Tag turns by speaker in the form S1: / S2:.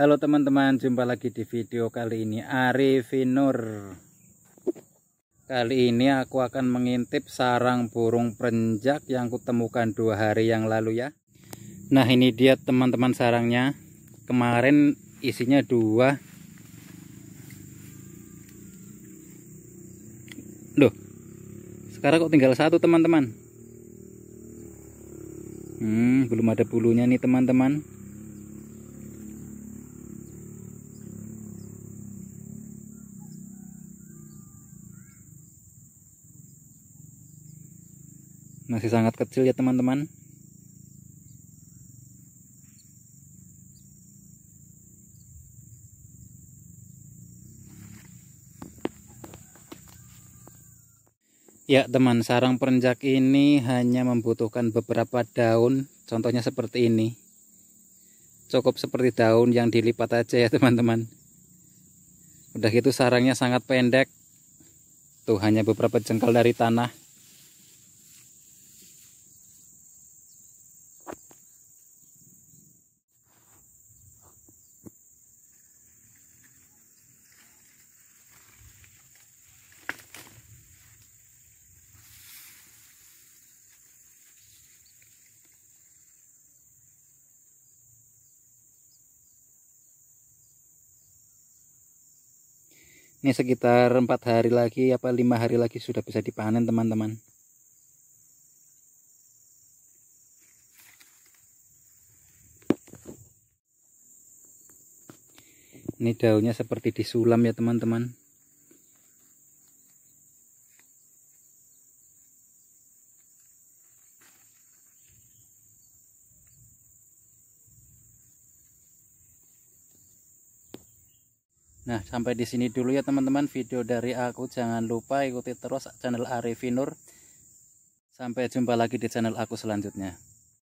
S1: Halo teman-teman, jumpa lagi di video kali ini Arifinur. Kali ini aku akan mengintip sarang burung perenjak yang kutemukan dua hari yang lalu ya. Nah ini dia teman-teman sarangnya. Kemarin isinya dua. Loh, sekarang kok tinggal satu teman-teman. Hmm, belum ada bulunya nih teman-teman. masih sangat kecil ya teman-teman Ya teman, sarang perenjak ini hanya membutuhkan beberapa daun, contohnya seperti ini. Cukup seperti daun yang dilipat aja ya teman-teman. Udah gitu sarangnya sangat pendek. Tuh hanya beberapa jengkal dari tanah. ini sekitar empat hari lagi apa lima hari lagi sudah bisa dipanen teman-teman ini daunnya seperti disulam ya teman-teman Nah, sampai di sini dulu ya teman-teman video dari aku. Jangan lupa ikuti terus channel Arifinur. Sampai jumpa lagi di channel aku selanjutnya.